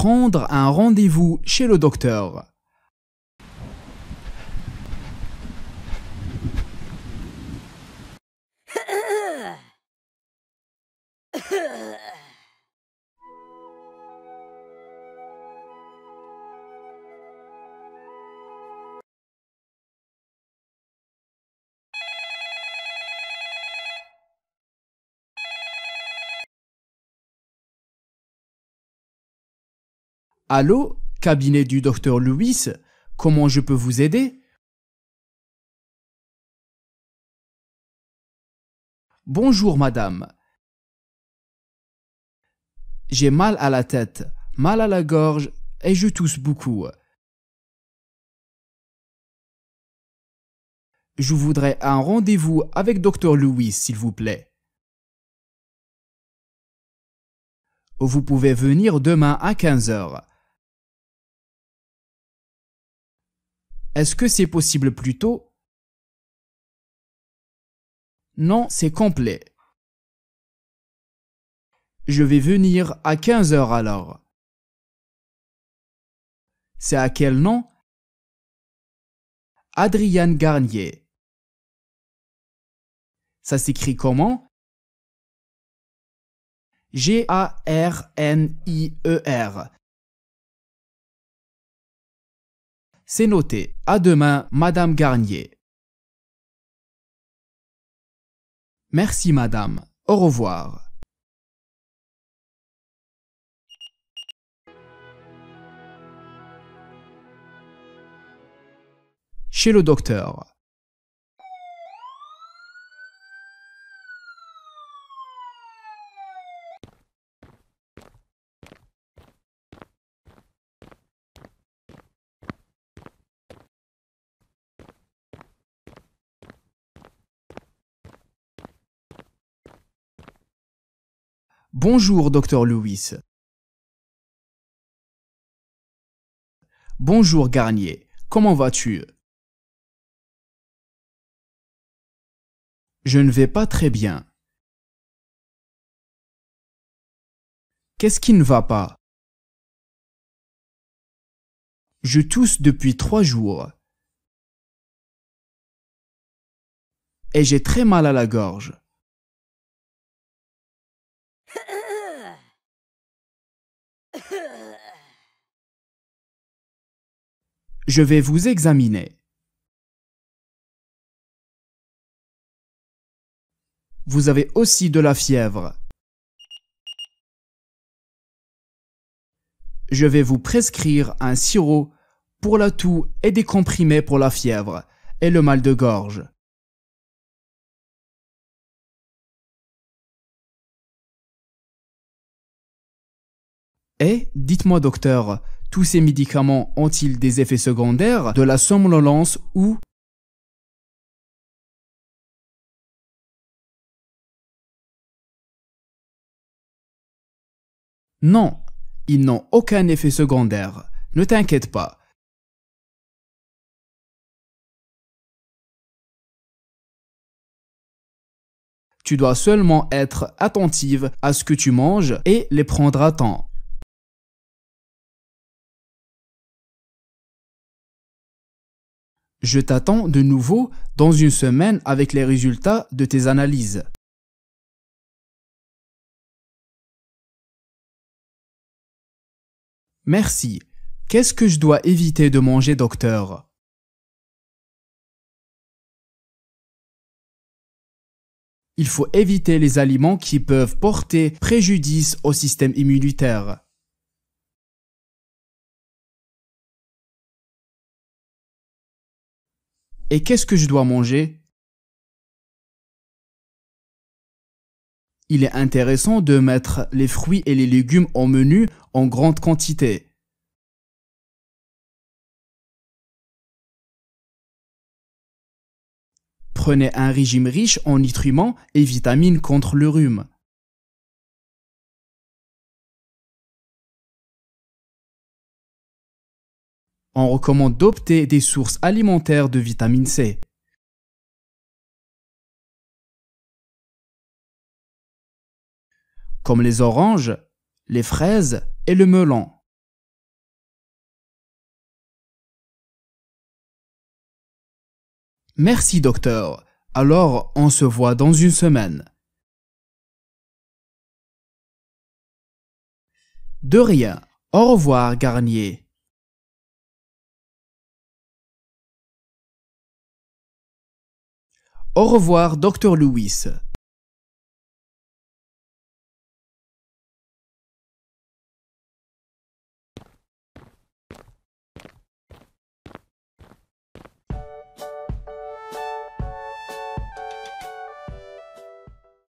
prendre un rendez-vous chez le docteur. Allô, cabinet du docteur Louis. comment je peux vous aider Bonjour madame. J'ai mal à la tête, mal à la gorge et je tousse beaucoup. Je voudrais un rendez-vous avec docteur Louis, s'il vous plaît. Vous pouvez venir demain à 15 heures. Est-ce que c'est possible plus tôt Non, c'est complet. Je vais venir à 15 heures alors. C'est à quel nom Adrienne Garnier. Ça s'écrit comment G-A-R-N-I-E-R. C'est noté. À demain, Madame Garnier. Merci, Madame. Au revoir. Chez le docteur. Bonjour, docteur Lewis. Bonjour, Garnier. Comment vas-tu Je ne vais pas très bien. Qu'est-ce qui ne va pas Je tousse depuis trois jours. Et j'ai très mal à la gorge. je vais vous examiner. Vous avez aussi de la fièvre. Je vais vous prescrire un sirop pour la toux et des comprimés pour la fièvre et le mal de gorge. Et dites-moi docteur, tous ces médicaments ont-ils des effets secondaires, de la somnolence ou Non, ils n'ont aucun effet secondaire. Ne t'inquiète pas. Tu dois seulement être attentive à ce que tu manges et les prendre à temps. Je t'attends de nouveau dans une semaine avec les résultats de tes analyses. Merci. Qu'est-ce que je dois éviter de manger, docteur Il faut éviter les aliments qui peuvent porter préjudice au système immunitaire. et qu'est-ce que je dois manger Il est intéressant de mettre les fruits et les légumes au menu en grande quantité. Prenez un régime riche en nutriments et vitamines contre le rhume. on recommande d'opter des sources alimentaires de vitamine C. comme les oranges, les fraises et le melon. Merci docteur, alors on se voit dans une semaine. De rien, au revoir Garnier. Au revoir, Dr. Lewis.